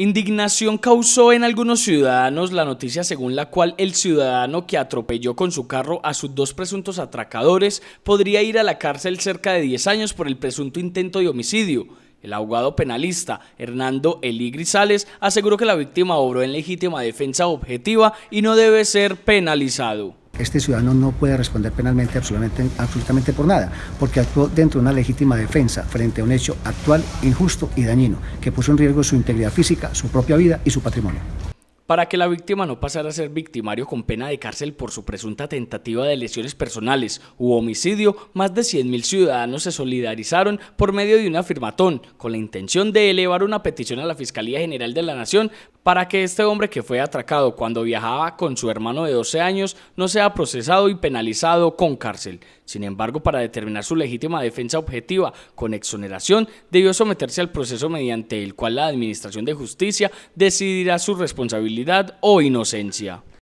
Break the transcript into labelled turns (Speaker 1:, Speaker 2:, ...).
Speaker 1: Indignación causó en algunos ciudadanos la noticia según la cual el ciudadano que atropelló con su carro a sus dos presuntos atracadores podría ir a la cárcel cerca de 10 años por el presunto intento de homicidio. El abogado penalista Hernando Eli Grisales aseguró que la víctima obró en legítima defensa objetiva y no debe ser penalizado.
Speaker 2: Este ciudadano no puede responder penalmente absolutamente, absolutamente por nada, porque actuó dentro de una legítima defensa frente a un hecho actual, injusto y dañino, que puso en riesgo su integridad física, su propia vida y su patrimonio
Speaker 1: para que la víctima no pasara a ser victimario con pena de cárcel por su presunta tentativa de lesiones personales u homicidio, más de 100.000 ciudadanos se solidarizaron por medio de una firmatón con la intención de elevar una petición a la Fiscalía General de la Nación para que este hombre que fue atracado cuando viajaba con su hermano de 12 años no sea procesado y penalizado con cárcel. Sin embargo, para determinar su legítima defensa objetiva con exoneración, debió someterse al proceso mediante el cual la Administración de Justicia decidirá su responsabilidad o inocencia.